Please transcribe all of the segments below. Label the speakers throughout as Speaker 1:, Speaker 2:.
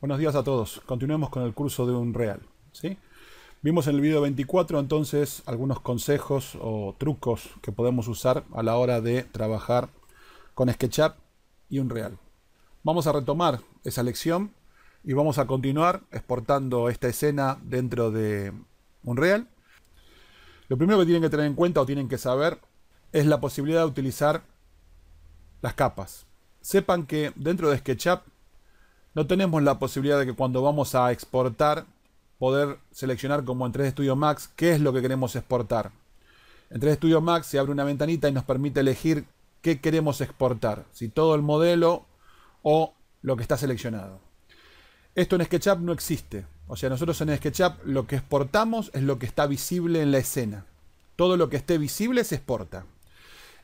Speaker 1: Buenos días a todos. Continuemos con el curso de Unreal. Vimos en el video 24 entonces algunos consejos o trucos que podemos usar a la hora de trabajar con SketchUp y Unreal. Vamos a retomar esa lección y vamos a continuar exportando esta escena dentro de Unreal. Lo primero que tienen que tener en cuenta o tienen que saber es la posibilidad de utilizar las capas. Sepan que dentro de SketchUp no tenemos la posibilidad de que cuando vamos a exportar, poder seleccionar como en 3D Studio Max qué es lo que queremos exportar. En 3D Studio Max se abre una ventanita y nos permite elegir qué queremos exportar, si todo el modelo o lo que está seleccionado. Esto en SketchUp no existe. O sea, nosotros en SketchUp lo que exportamos es lo que está visible en la escena. Todo lo que esté visible se exporta.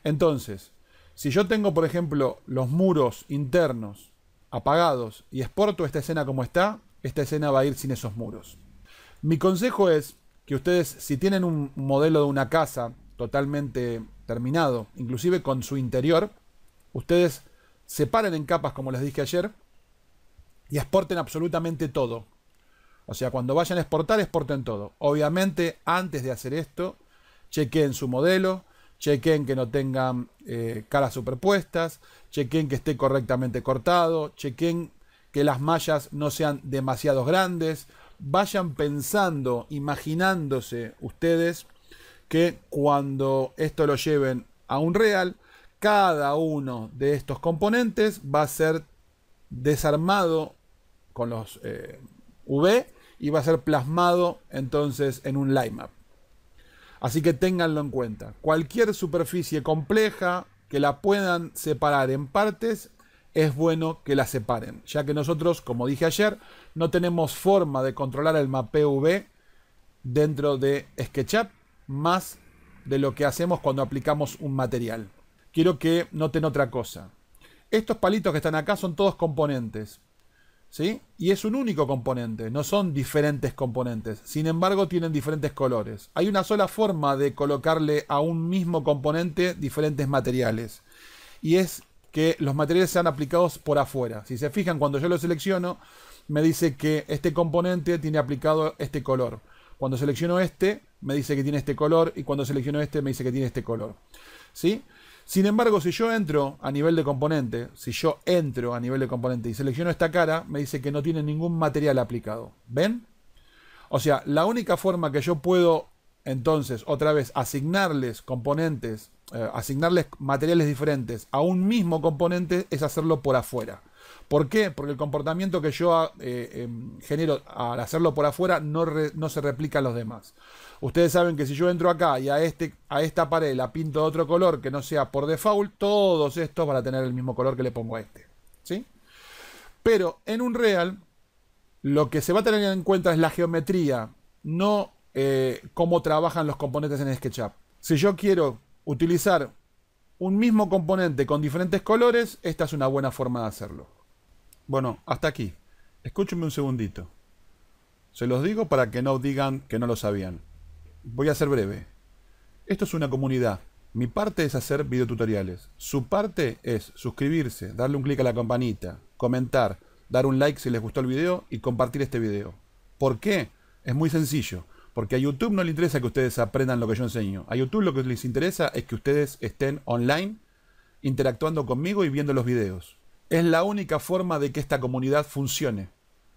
Speaker 1: Entonces, si yo tengo, por ejemplo, los muros internos apagados y exporto esta escena como está, esta escena va a ir sin esos muros. Mi consejo es que ustedes, si tienen un modelo de una casa totalmente terminado, inclusive con su interior, ustedes separen en capas, como les dije ayer, y exporten absolutamente todo. O sea, cuando vayan a exportar, exporten todo. Obviamente, antes de hacer esto, chequeen su modelo, chequen que no tengan eh, caras superpuestas, chequen que esté correctamente cortado, chequen que las mallas no sean demasiado grandes. Vayan pensando, imaginándose ustedes que cuando esto lo lleven a un real, cada uno de estos componentes va a ser desarmado con los eh, V y va a ser plasmado entonces en un line Así que ténganlo en cuenta. Cualquier superficie compleja que la puedan separar en partes, es bueno que la separen, ya que nosotros, como dije ayer, no tenemos forma de controlar el mapeo V dentro de SketchUp más de lo que hacemos cuando aplicamos un material. Quiero que noten otra cosa. Estos palitos que están acá son todos componentes. ¿sí? Y es un único componente, no son diferentes componentes. Sin embargo, tienen diferentes colores. Hay una sola forma de colocarle a un mismo componente diferentes materiales. Y es que los materiales sean aplicados por afuera. Si se fijan, cuando yo lo selecciono, me dice que este componente tiene aplicado este color. Cuando selecciono este, me dice que tiene este color. Y cuando selecciono este, me dice que tiene este color. ¿Sí? Sin embargo, si yo entro a nivel de componente, si yo entro a nivel de componente y selecciono esta cara, me dice que no tiene ningún material aplicado. ¿Ven? O sea, la única forma que yo puedo entonces otra vez asignarles componentes, eh, asignarles materiales diferentes a un mismo componente es hacerlo por afuera. ¿Por qué? Porque el comportamiento que yo eh, em, genero al hacerlo por afuera no se replica a los demás. Ustedes saben que si yo entro acá y a, este, a esta pared la pinto de otro color que no sea por default, todos estos van a tener el mismo color que le pongo a este. ¿Sí? Pero en un real, lo que se va a tener en cuenta es la geometría, no eh, cómo trabajan los componentes en SketchUp. Si yo quiero utilizar un mismo componente con diferentes colores, esta es una buena forma de hacerlo. Bueno, hasta aquí. Escúchenme un segundito. Se los digo para que no digan que no lo sabían voy a ser breve. Esto es una comunidad. Mi parte es hacer videotutoriales. Su parte es suscribirse, darle un clic a la campanita, comentar, dar un like si les gustó el video y compartir este video. ¿Por qué? Es muy sencillo. Porque a YouTube no le interesa que ustedes aprendan lo que yo enseño. A YouTube lo que les interesa es que ustedes estén online interactuando conmigo y viendo los videos. Es la única forma de que esta comunidad funcione.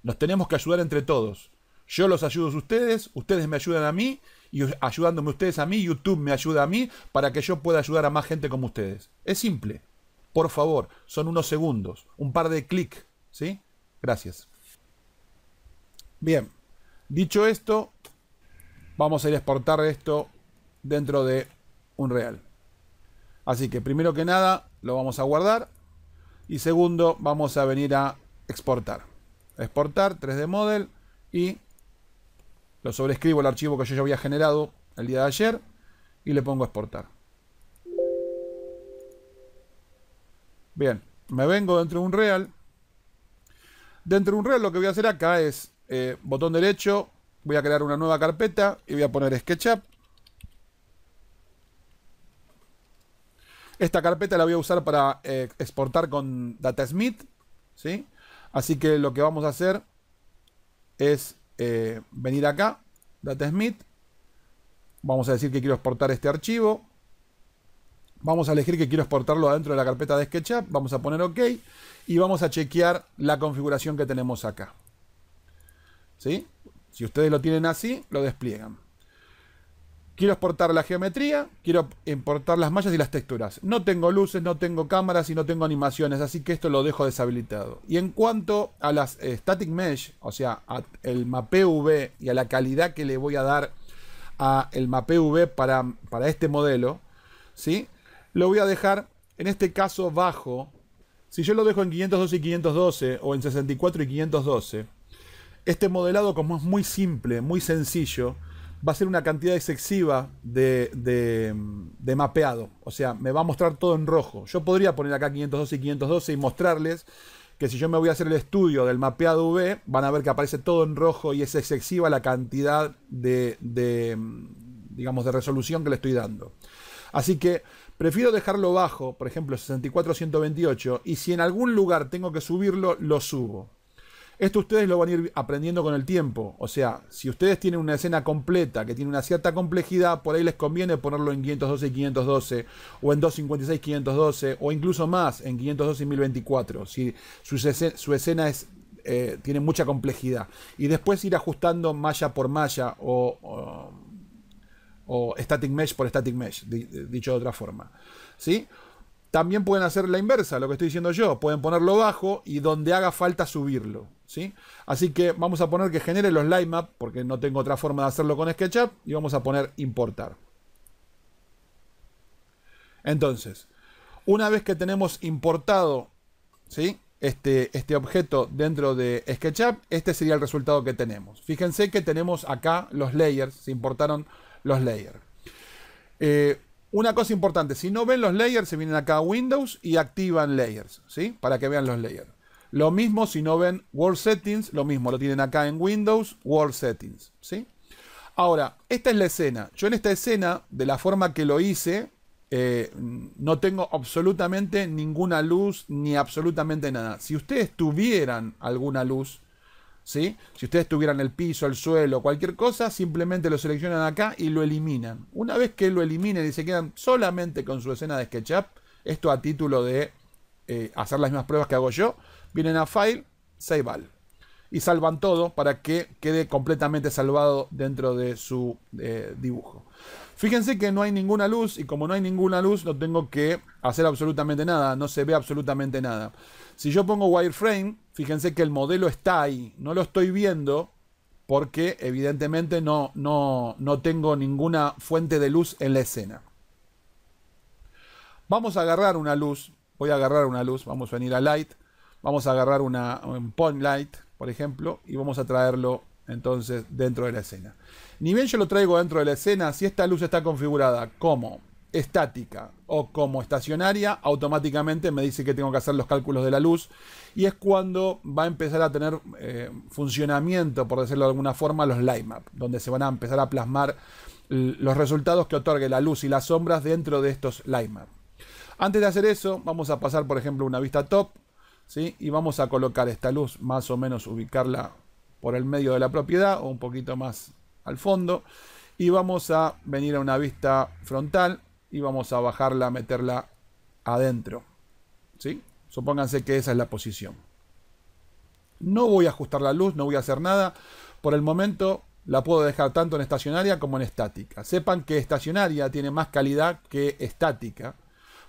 Speaker 1: Nos tenemos que ayudar entre todos. Yo los ayudo a ustedes, ustedes me ayudan a mí y ayudándome ustedes a mí, YouTube me ayuda a mí para que yo pueda ayudar a más gente como ustedes. Es simple. Por favor, son unos segundos, un par de clic, ¿sí? Gracias. Bien, dicho esto, vamos a ir a exportar esto dentro de un real. Así que primero que nada lo vamos a guardar y segundo vamos a venir a exportar. Exportar 3D Model y lo sobrescribo el archivo que yo ya había generado el día de ayer y le pongo exportar. Bien, me vengo dentro de un real. Dentro de un real lo que voy a hacer acá es eh, botón derecho, voy a crear una nueva carpeta y voy a poner SketchUp. Esta carpeta la voy a usar para eh, exportar con DataSmith. ¿sí? Así que lo que vamos a hacer es eh, venir acá, DataSmith. Vamos a decir que quiero exportar este archivo. Vamos a elegir que quiero exportarlo adentro de la carpeta de SketchUp. Vamos a poner OK. Y vamos a chequear la configuración que tenemos acá. Si ustedes lo tienen así, lo despliegan. Quiero exportar la geometría, quiero importar las mallas y las texturas. No tengo luces, no tengo cámaras y no tengo animaciones, así que esto lo dejo deshabilitado. Y en cuanto a las eh, static mesh, o sea, al mapeo V y a la calidad que le voy a dar al mapeo V para, para este modelo, ¿sí? Lo voy a dejar, en este caso, bajo. Si yo lo dejo en 512 y 512 o en 64 y 512, este modelado como es muy simple, muy sencillo, va a ser una cantidad excesiva de, de, mapeado. O sea, me va a mostrar todo en rojo. Yo podría poner acá 512 y 512 y mostrarles que si yo me voy a hacer el estudio del mapeado V, van a ver que aparece todo en rojo y es excesiva la cantidad de, de digamos, de resolución que le estoy dando. Así que prefiero dejarlo bajo, por ejemplo 64-128, y si en algún lugar tengo que subirlo, lo subo. Esto ustedes lo van a ir aprendiendo con el tiempo. O sea, si ustedes tienen una escena completa que tiene una cierta complejidad, por ahí les conviene ponerlo en 512 y 512, o en 256 512, o incluso más en 512 y 1024. Si su, escena eh, tiene mucha complejidad. Y después ir ajustando malla por malla o, static mesh por static mesh, dicho de otra forma. ¿Sí? También pueden hacer la inversa, lo que estoy diciendo yo. Pueden ponerlo bajo y donde haga falta subirlo. ¿sí? Así que vamos a poner que genere los lightmap, porque no tengo otra forma de hacerlo con SketchUp. Y vamos a poner importar. Entonces, una vez que tenemos importado ¿sí? este, este objeto dentro de SketchUp, este sería el resultado que tenemos. Fíjense que tenemos acá los layers, se importaron los layers. Eh, una cosa importante, si no ven los layers, se vienen acá a Windows y activan layers, ¿sí? Para que vean los layers. Lo mismo si no ven Word Settings, lo mismo, lo tienen acá en Windows, World Settings, ¿sí? Ahora, esta es la escena. Yo en esta escena, de la forma que lo hice, eh, no tengo absolutamente ninguna luz ni absolutamente nada. Si ustedes tuvieran alguna luz, si ustedes tuvieran el piso, el suelo, cualquier cosa, simplemente lo seleccionan acá y lo eliminan. Una vez que lo eliminen y se quedan solamente con su escena de SketchUp, esto a título de eh, hacer las mismas pruebas que hago yo, vienen a File, Save All y salvan todo para que quede completamente salvado dentro de su eh, dibujo. Fíjense que no hay ninguna luz y como no hay ninguna luz no tengo que hacer absolutamente nada, no se ve absolutamente nada. Si yo pongo wireframe, fíjense que el modelo está ahí, no lo estoy viendo porque evidentemente no, no, no tengo ninguna fuente de luz en la escena. Vamos a agarrar una luz, voy a agarrar una luz, vamos a venir a light, vamos a agarrar un point light, por ejemplo, y vamos a traerlo entonces dentro de la escena. Ni bien yo lo traigo dentro de la escena, si esta luz está configurada como estática o como estacionaria, automáticamente me dice que tengo que hacer los cálculos de la luz y es cuando va a empezar a tener eh, funcionamiento, por decirlo de alguna forma, los lightmaps. donde se van a empezar a plasmar los resultados que otorgue la luz y las sombras dentro de estos lightmaps. Antes de hacer eso, vamos a pasar, por ejemplo, una vista top y vamos a colocar esta luz más o menos, ubicarla por el medio de la propiedad o un poquito más al fondo. Y vamos a venir a una vista frontal y vamos a bajarla, meterla adentro. ¿sí? Supónganse que esa es la posición. No voy a ajustar la luz, no voy a hacer nada. Por el momento la puedo dejar tanto en estacionaria como en estática. Sepan que estacionaria tiene más calidad que estática,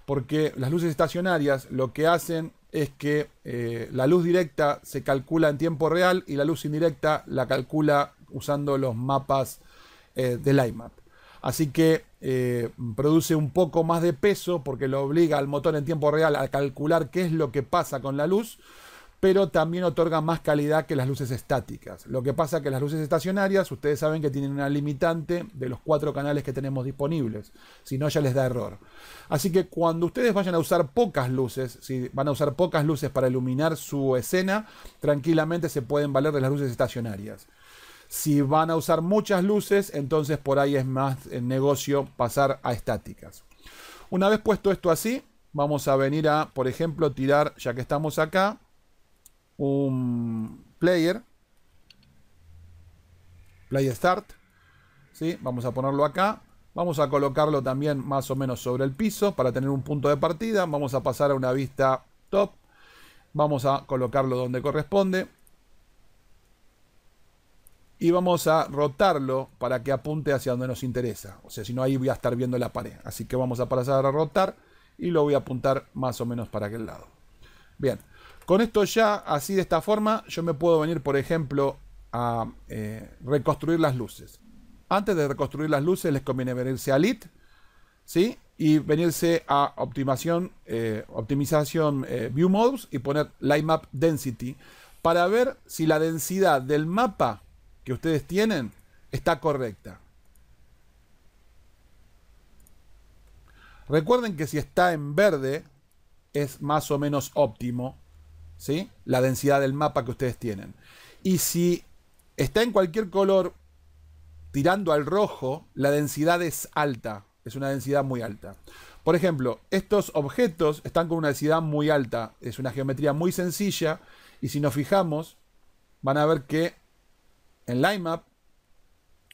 Speaker 1: porque las luces estacionarias lo que hacen es que eh, la luz directa se calcula en tiempo real y la luz indirecta la calcula usando los mapas de eh, del IMAP. Así que eh, produce un poco más de peso porque lo obliga al motor en tiempo real a calcular qué es lo que pasa con la luz pero también otorga más calidad que las luces estáticas. Lo que pasa que las luces estacionarias, ustedes saben que tienen una limitante de los cuatro canales que tenemos disponibles, si no ya les da error. Así que cuando ustedes vayan a usar pocas luces, si van a usar pocas luces para iluminar su escena, tranquilamente se pueden valer de las luces estacionarias. Si van a usar muchas luces, entonces por ahí es más negocio pasar a estáticas. Una vez puesto esto así, vamos a venir a, por ejemplo, tirar, ya que estamos acá, un player. Play start. ¿sí? Vamos a ponerlo acá. Vamos a colocarlo también más o menos sobre el piso para tener un punto de partida. Vamos a pasar a una vista top. Vamos a colocarlo donde corresponde. Y vamos a rotarlo para que apunte hacia donde nos interesa. O sea, si no ahí voy a estar viendo la pared. Así que vamos a pasar a rotar y lo voy a apuntar más o menos para aquel lado. Bien, con esto ya, así de esta forma, yo me puedo venir, por ejemplo, a eh, reconstruir las luces. Antes de reconstruir las luces, les conviene venirse a Lit, ¿sí? Y venirse a optimización, eh, optimización eh, View Modes y poner Light Map Density para ver si la densidad del mapa que ustedes tienen está correcta. Recuerden que si está en verde es más o menos óptimo ¿sí? la densidad del mapa que ustedes tienen. Y si está en cualquier color tirando al rojo, la densidad es alta, es una densidad muy alta. Por ejemplo, estos objetos están con una densidad muy alta, es una geometría muy sencilla, y si nos fijamos, van a ver que en Lightmap,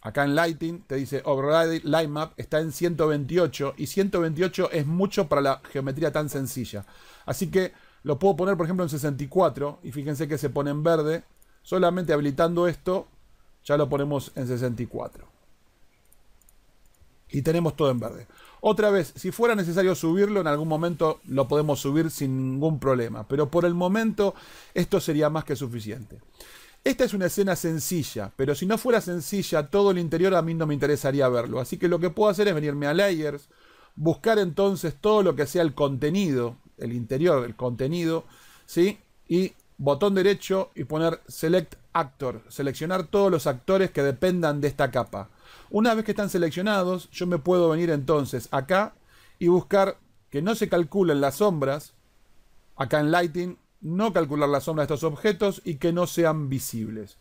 Speaker 1: acá en Lighting, te dice Override oh, Lightmap está en 128, y 128 es mucho para la geometría tan sencilla. Así que lo puedo poner, por ejemplo, en 64. Y fíjense que se pone en verde. Solamente habilitando esto, ya lo ponemos en 64. Y tenemos todo en verde. Otra vez, si fuera necesario subirlo, en algún momento lo podemos subir sin ningún problema. Pero por el momento, esto sería más que suficiente. Esta es una escena sencilla, pero si no fuera sencilla, todo el interior a mí no me interesaría verlo. Así que lo que puedo hacer es venirme a Layers, buscar entonces todo lo que sea el contenido el interior del contenido, ¿sí? Y botón derecho y poner Select Actor, seleccionar todos los actores que dependan de esta capa. Una vez que están seleccionados, yo me puedo venir entonces acá y buscar que no se calculen las sombras, acá en Lighting, no calcular la sombra de estos objetos y que no sean visibles.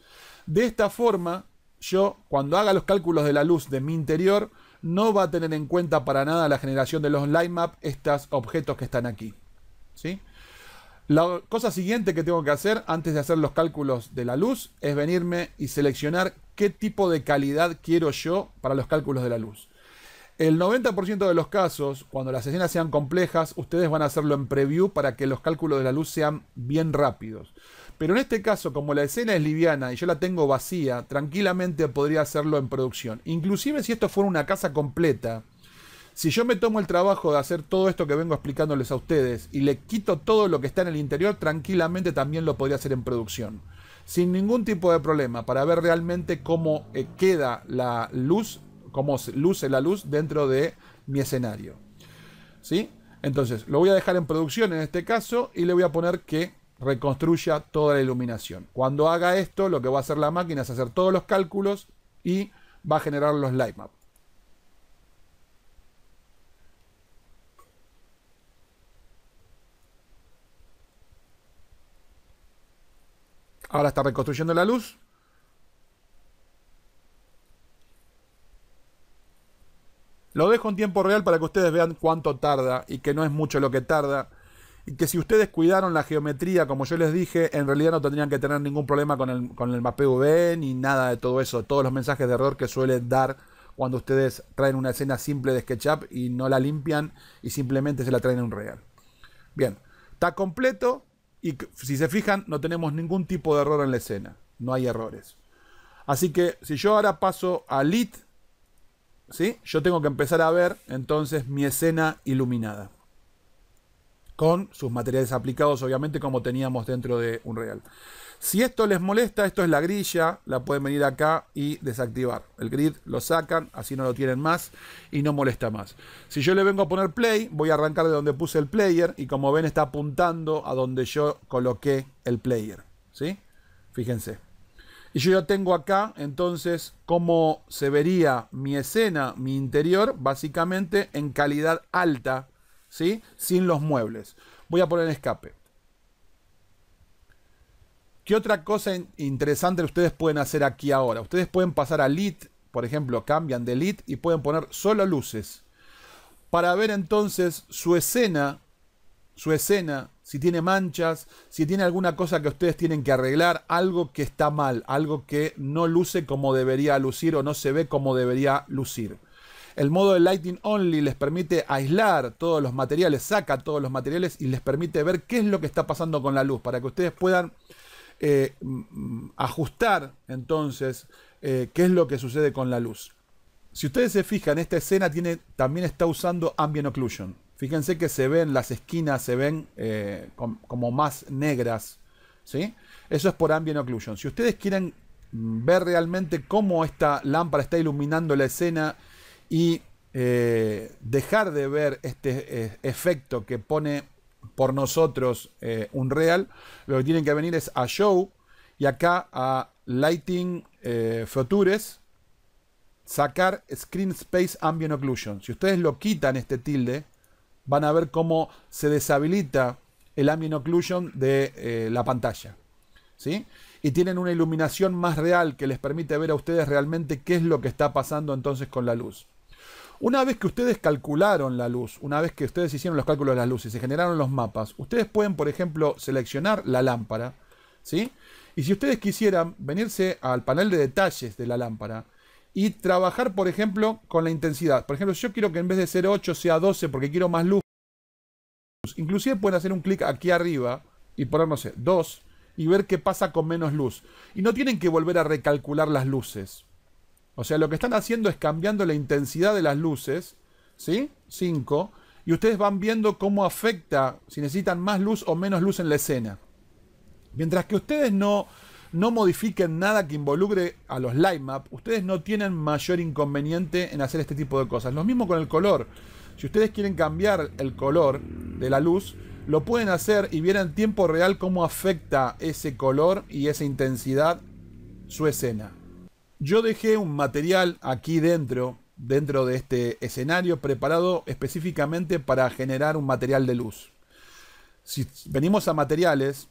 Speaker 1: De esta forma, yo cuando haga los cálculos de la luz de mi interior, no va a tener en cuenta para nada la generación de los Lightmap estos objetos que están aquí. La cosa siguiente que tengo que hacer antes de hacer los cálculos de la luz es venirme y seleccionar qué tipo de calidad quiero yo para los cálculos de la luz. El 90% de los casos, cuando las escenas sean complejas, ustedes van a hacerlo en preview para que los cálculos de la luz sean bien rápidos. Pero en este caso, como la escena es liviana y yo la tengo vacía, tranquilamente podría hacerlo en producción. Inclusive si esto fuera una casa completa, si yo me tomo el trabajo de hacer todo esto que vengo explicándoles a ustedes y le quito todo lo que está en el interior, tranquilamente también lo podría hacer en producción. Sin ningún tipo de problema, para ver realmente cómo eh, queda la luz, cómo luce la luz dentro de mi escenario. ¿Sí? Entonces, lo voy a dejar en producción en este caso y le voy a poner que reconstruya toda la iluminación. Cuando haga esto, lo que va a hacer la máquina es hacer todos los cálculos y va a generar los lightmaps. Ahora está reconstruyendo la luz. Lo dejo en tiempo real para que ustedes vean cuánto tarda y que no es mucho lo que tarda. Y que si ustedes cuidaron la geometría, como yo les dije, en realidad no tendrían que tener ningún problema con el, mapeo V ni nada de todo eso. Todos los mensajes de error que suelen dar cuando ustedes traen una escena simple de SketchUp y no la limpian y simplemente se la traen en un real. Bien, está completo. Y si se fijan, no tenemos ningún tipo de error en la escena. No hay errores. Así que si yo ahora paso a lit, ¿sí? yo tengo que empezar a ver entonces mi escena iluminada. Con sus materiales aplicados, obviamente, como teníamos dentro de Unreal. Si esto les molesta, esto es la grilla, la pueden venir acá y desactivar. El grid lo sacan, así no lo tienen más y no molesta más. Si yo le vengo a poner play, voy a arrancar de donde puse el player y como ven está apuntando a donde yo coloqué el player. ¿Sí? Fíjense. Y yo ya tengo acá entonces cómo se vería mi escena, mi interior, básicamente en calidad alta, ¿sí? Sin los muebles. Voy a poner escape. ¿Qué otra cosa interesante ustedes pueden hacer aquí ahora? Ustedes pueden pasar a lit, por ejemplo, cambian de lit y pueden poner solo luces. Para ver entonces su escena, su escena, si tiene manchas, si tiene alguna cosa que ustedes tienen que arreglar, algo que está mal, algo que no luce como debería lucir o no se ve como debería lucir. El modo de Lighting Only les permite aislar todos los materiales, saca todos los materiales y les permite ver qué es lo que está pasando con la luz para que ustedes puedan eh, ajustar entonces eh, qué es lo que sucede con la luz. Si ustedes se fijan, esta escena tiene, también está usando ambient occlusion. Fíjense que se ven las esquinas, se ven eh, como más negras. ¿sí? Eso es por ambient occlusion. Si ustedes quieren ver realmente cómo esta lámpara está iluminando la escena y dejar de ver este efecto que pone por nosotros eh, un real, lo que tienen que venir es a Show y acá a Lighting eh, Futures, sacar Screen Space Ambient Occlusion. Si ustedes lo quitan este tilde, van a ver cómo se deshabilita el ambient occlusion de eh, la pantalla. ¿sí? Y tienen una iluminación más real que les permite ver a ustedes realmente qué es lo que está pasando entonces con la luz. Una vez que ustedes calcularon la luz, una vez que ustedes hicieron los cálculos de las luces, se generaron los mapas, ustedes pueden, por ejemplo, seleccionar la lámpara, ¿sí? Y si ustedes quisieran venirse al panel de detalles de la lámpara y trabajar, por ejemplo, con la intensidad. Por ejemplo, yo quiero que en vez de ser 8 sea 12 porque quiero más luz. Inclusive pueden hacer un clic aquí arriba y poner, no sé, 2 y ver qué pasa con menos luz. Y no tienen que volver a recalcular las luces. O sea, lo que están haciendo es cambiando la intensidad de las luces, ¿sí? 5. Y ustedes van viendo cómo afecta, si necesitan más luz o menos luz en la escena. Mientras que ustedes no, no modifiquen nada que involucre a los light ustedes no tienen mayor inconveniente en hacer este tipo de cosas. Lo mismo con el color. Si ustedes quieren cambiar el color de la luz, lo pueden hacer y ver en tiempo real cómo afecta ese color y esa intensidad su escena. Yo dejé un material aquí dentro, dentro de este escenario, preparado específicamente para generar un material de luz. Si venimos a materiales,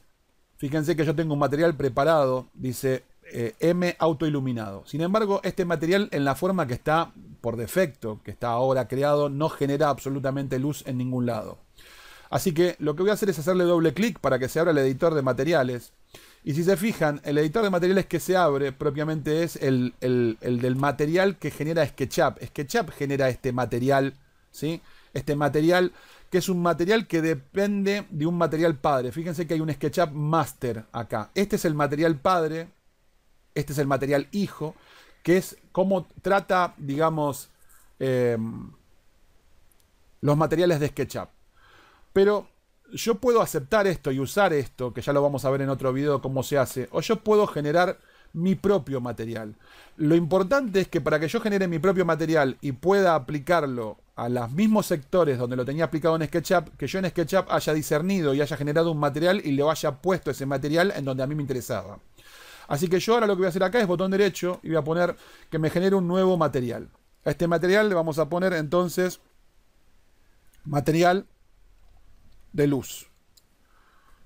Speaker 1: fíjense que yo tengo un material preparado, dice eh, M autoiluminado. Sin embargo, este material en la forma que está por defecto, que está ahora creado, no genera absolutamente luz en ningún lado. Así que lo que voy a hacer es hacerle doble clic para que se abra el editor de materiales. Y si se fijan, el editor de materiales que se abre propiamente es el, del material que genera SketchUp. SketchUp genera este material, ¿sí? Este material que es un material que depende de un material padre. Fíjense que hay un SketchUp master acá. Este es el material padre, este es el material hijo, que es cómo trata, digamos, eh, los materiales de SketchUp. Pero yo puedo aceptar esto y usar esto, que ya lo vamos a ver en otro video cómo se hace, o yo puedo generar mi propio material. Lo importante es que para que yo genere mi propio material y pueda aplicarlo a los mismos sectores donde lo tenía aplicado en SketchUp, que yo en SketchUp haya discernido y haya generado un material y le haya puesto ese material en donde a mí me interesaba. Así que yo ahora lo que voy a hacer acá es botón derecho y voy a poner que me genere un nuevo material. A este material le vamos a poner entonces material de luz.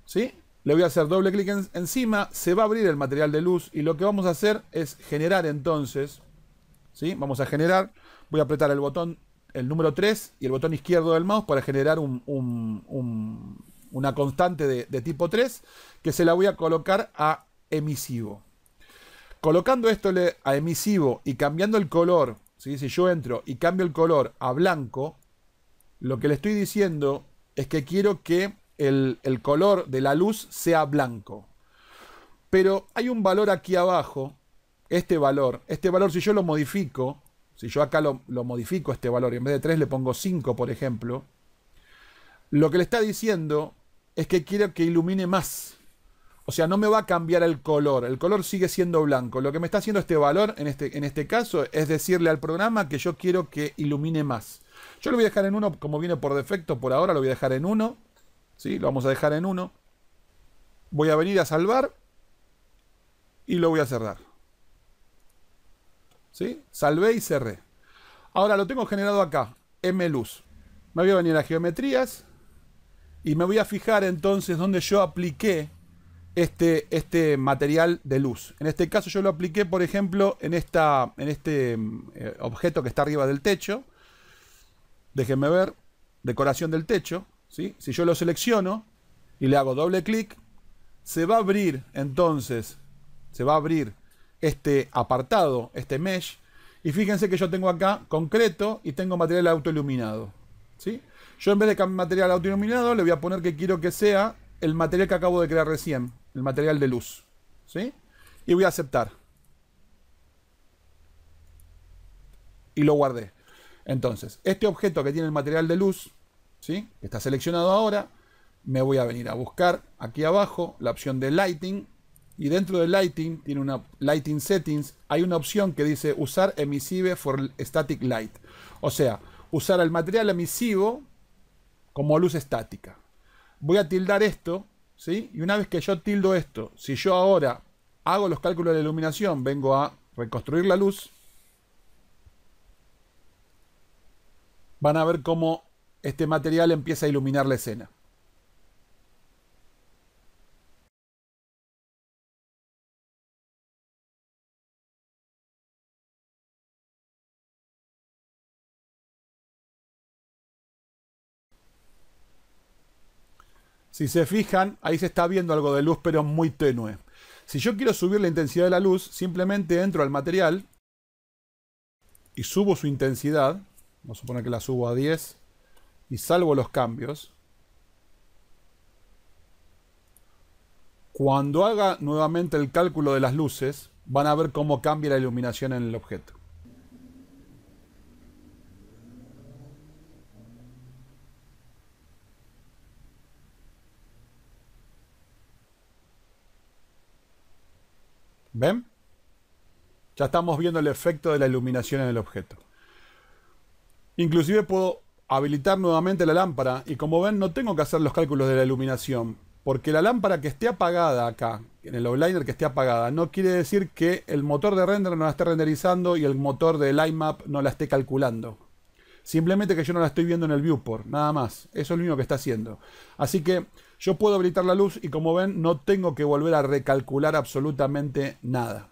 Speaker 1: ¿Sí? Le voy a hacer doble clic en, encima, se va a abrir el material de luz y lo que vamos a hacer es generar entonces, ¿sí? Vamos a generar, voy a apretar el botón, el número 3 y el botón izquierdo del mouse para generar un, una constante de, tipo 3 que se la voy a colocar a emisivo. Colocando esto a emisivo y cambiando el color, si yo entro y cambio el color a blanco, lo que le estoy diciendo es que quiero que el, color de la luz sea blanco. Pero hay un valor aquí abajo, este valor, este valor si yo lo modifico, si yo acá lo, lo, modifico este valor y en vez de 3 le pongo 5, por ejemplo, lo que le está diciendo es que quiero que ilumine más. O sea, no me va a cambiar el color. El color sigue siendo blanco. Lo que me está haciendo este valor en este, en este caso es decirle al programa que yo quiero que ilumine más. Yo lo voy a dejar en 1 como viene por defecto por ahora. Lo voy a dejar en 1. ¿sí? Lo vamos a dejar en 1. Voy a venir a salvar. Y lo voy a cerrar. ¿Sí? Salvé y cerré. Ahora lo tengo generado acá. M luz. Me voy a venir a geometrías. Y me voy a fijar entonces donde yo apliqué este, este material de luz. En este caso yo lo apliqué, por ejemplo, en, esta, en este mm, eh, objeto que está arriba del techo. Déjenme ver, decoración del techo. ¿sí? Si yo lo selecciono y le hago doble clic, se va a abrir entonces, se va a abrir este apartado, este mesh. Y fíjense que yo tengo acá concreto y tengo material autoiluminado. ¿sí? Yo en vez de cambiar material autoiluminado le voy a poner que quiero que sea el material que acabo de crear recién el material de luz. ¿Sí? Y voy a aceptar. Y lo guardé. Entonces, este objeto que tiene el material de luz, ¿sí? está seleccionado ahora, me voy a venir a buscar aquí abajo la opción de Lighting. Y dentro de Lighting, tiene una Lighting Settings, hay una opción que dice usar emisive for static light. O sea, usar el material emisivo como luz estática. Voy a tildar esto y una vez que yo tildo esto, si yo ahora hago los cálculos de la iluminación, vengo a reconstruir la luz, van a ver cómo este material empieza a iluminar la escena. Si se fijan, ahí se está viendo algo de luz, pero muy tenue. Si yo quiero subir la intensidad de la luz, simplemente entro al material y subo su intensidad. Vamos a suponer que la subo a 10 y salvo los cambios. Cuando haga nuevamente el cálculo de las luces, van a ver cómo cambia la iluminación en el objeto. ¿Ven? Ya estamos viendo el efecto de la iluminación en el objeto. Inclusive puedo habilitar nuevamente la lámpara y como ven no tengo que hacer los cálculos de la iluminación porque la lámpara que esté apagada acá, en el outliner que esté apagada, no quiere decir que el motor de render no la esté renderizando y el motor de lightmap no la esté calculando. Simplemente que yo no la estoy viendo en el viewport, nada más. Eso es lo mismo que está haciendo. Así que yo puedo habilitar la luz y como ven no tengo que volver a recalcular absolutamente nada.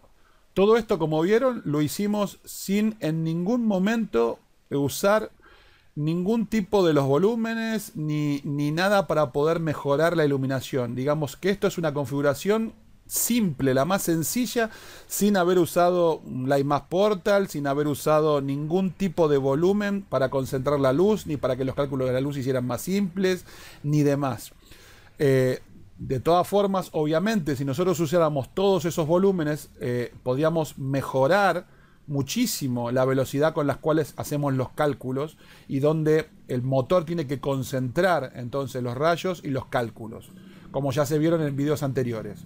Speaker 1: Todo esto como vieron lo hicimos sin en ningún momento usar ningún tipo de los volúmenes ni, ni nada para poder mejorar la iluminación. Digamos que esto es una configuración simple, la más sencilla, sin haber usado la Portal, sin haber usado ningún tipo de volumen para concentrar la luz, ni para que los cálculos de la luz hicieran más simples, ni demás. Eh, de todas formas, obviamente, si nosotros usáramos todos esos volúmenes, eh, podríamos mejorar muchísimo la velocidad con las cuales hacemos los cálculos y donde el motor tiene que concentrar entonces los rayos y los cálculos, como ya se vieron en videos anteriores.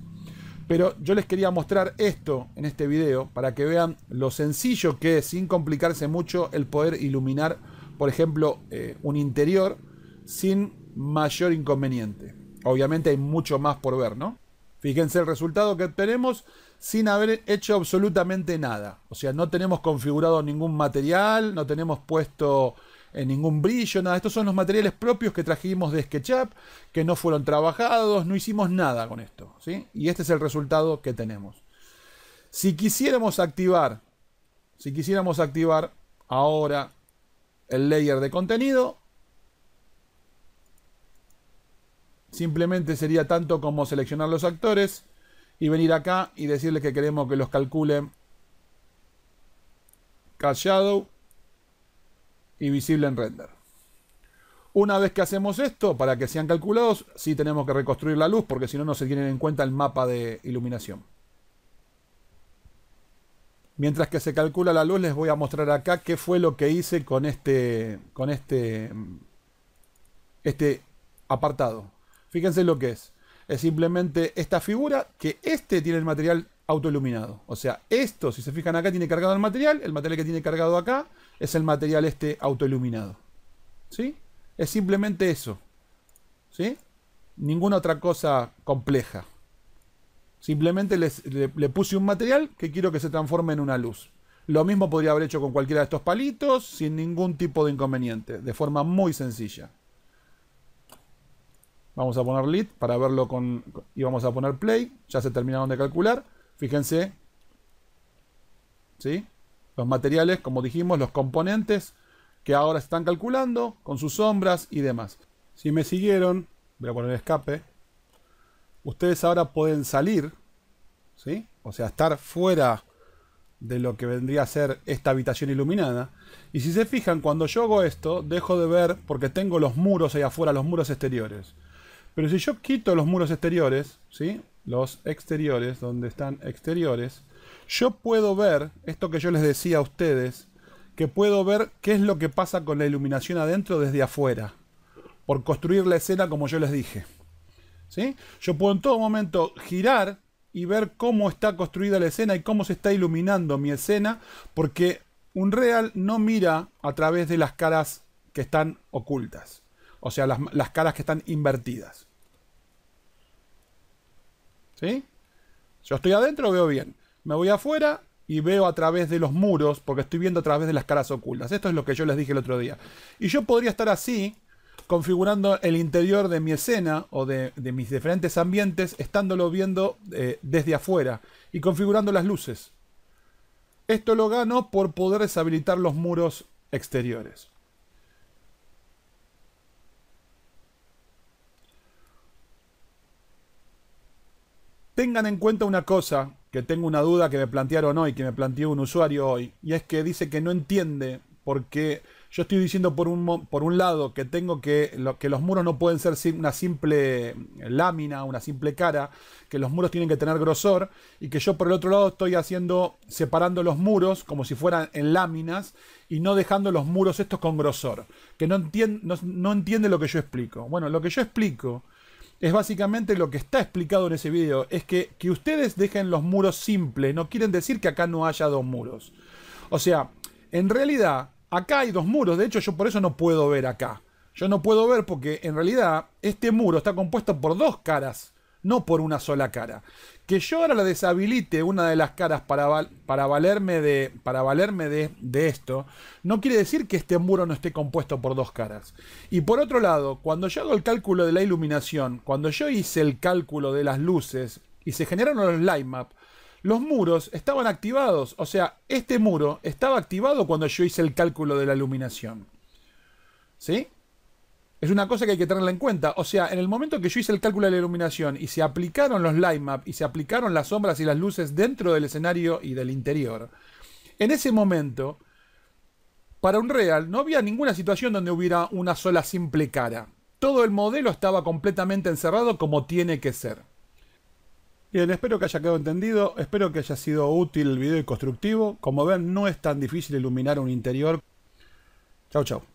Speaker 1: Pero yo les quería mostrar esto en este video para que vean lo sencillo que es, sin complicarse mucho, el poder iluminar, por ejemplo, eh, un interior sin mayor inconveniente obviamente hay mucho más por ver, ¿no? Fíjense el resultado que tenemos sin haber hecho absolutamente nada. O sea, no tenemos configurado ningún material, no tenemos puesto eh, ningún brillo, nada. Estos son los materiales propios que trajimos de SketchUp, que no fueron trabajados, no hicimos nada con esto. ¿sí? Y este es el resultado que tenemos. Si quisiéramos activar, si quisiéramos activar ahora el layer de contenido, Simplemente sería tanto como seleccionar los actores y venir acá y decirles que queremos que los calcule callado y visible en render. Una vez que hacemos esto, para que sean calculados, sí tenemos que reconstruir la luz porque si no, no se tienen en cuenta el mapa de iluminación. Mientras que se calcula la luz, les voy a mostrar acá qué fue lo que hice con este, con este, este apartado. Fíjense lo que es. Es simplemente esta figura que este tiene el material autoiluminado. O sea, esto, si se fijan acá, tiene cargado el material. El material que tiene cargado acá es el material este autoiluminado. ¿Sí? Es simplemente eso. ¿Sí? Ninguna otra cosa compleja. Simplemente le, le, puse un material que quiero que se transforme en una luz. Lo mismo podría haber hecho con cualquiera de estos palitos, sin ningún tipo de inconveniente, de forma muy sencilla. Vamos a poner lead para verlo con, y vamos a poner play. Ya se terminaron de calcular. Fíjense. ¿Sí? Los materiales, como dijimos, los componentes que ahora están calculando con sus sombras y demás. Si me siguieron, voy a poner escape. Ustedes ahora pueden salir, ¿sí? O sea, estar fuera de lo que vendría a ser esta habitación iluminada. Y si se fijan, cuando yo hago esto, dejo de ver porque tengo los muros ahí afuera, los muros exteriores. Pero si yo quito los muros exteriores, ¿sí? Los exteriores, donde están exteriores, yo puedo ver, esto que yo les decía a ustedes, que puedo ver qué es lo que pasa con la iluminación adentro desde afuera, por construir la escena como yo les dije. ¿Sí? Yo puedo en todo momento girar y ver cómo está construida la escena y cómo se está iluminando mi escena, porque un real no mira a través de las caras que están ocultas. O sea, las, caras que están invertidas. ¿Sí? Yo estoy adentro, veo bien. Me voy afuera y veo a través de los muros, porque estoy viendo a través de las caras ocultas. Esto es lo que yo les dije el otro día. Y yo podría estar así, configurando el interior de mi escena o de, mis diferentes ambientes, estándolo viendo eh, desde afuera y configurando las luces. Esto lo gano por poder deshabilitar los muros exteriores. Tengan en cuenta una cosa, que tengo una duda que me plantearon hoy, que me planteó un usuario hoy, y es que dice que no entiende porque yo estoy diciendo por un, por un lado que tengo que, que los muros no pueden ser una simple lámina, una simple cara, que los muros tienen que tener grosor y que yo por el otro lado estoy haciendo, separando los muros como si fueran en láminas y no dejando los muros estos con grosor, que no, no entiende lo que yo explico. Bueno, lo que yo explico es básicamente lo que está explicado en ese video, es que, que ustedes dejen los muros simples, no quieren decir que acá no haya dos muros. O sea, en realidad, acá hay dos muros, de hecho yo por eso no puedo ver acá. Yo no puedo ver porque en realidad este muro está compuesto por dos caras, no por una sola cara que yo ahora la deshabilite una de las caras para, para valerme, de, para valerme de, de, esto, no quiere decir que este muro no esté compuesto por dos caras. Y por otro lado, cuando yo hago el cálculo de la iluminación, cuando yo hice el cálculo de las luces y se generaron los light map, los muros estaban activados. O sea, este muro estaba activado cuando yo hice el cálculo de la iluminación. ¿Sí? Es una cosa que hay que tenerla en cuenta. O sea, en el momento que yo hice el cálculo de la iluminación y se aplicaron los light y se aplicaron las sombras y las luces dentro del escenario y del interior, en ese momento, para un real, no había ninguna situación donde hubiera una sola simple cara. Todo el modelo estaba completamente encerrado como tiene que ser. Bien, espero que haya quedado entendido, espero que haya sido útil el video y constructivo. Como ven, no es tan difícil iluminar un interior. Chau, chau.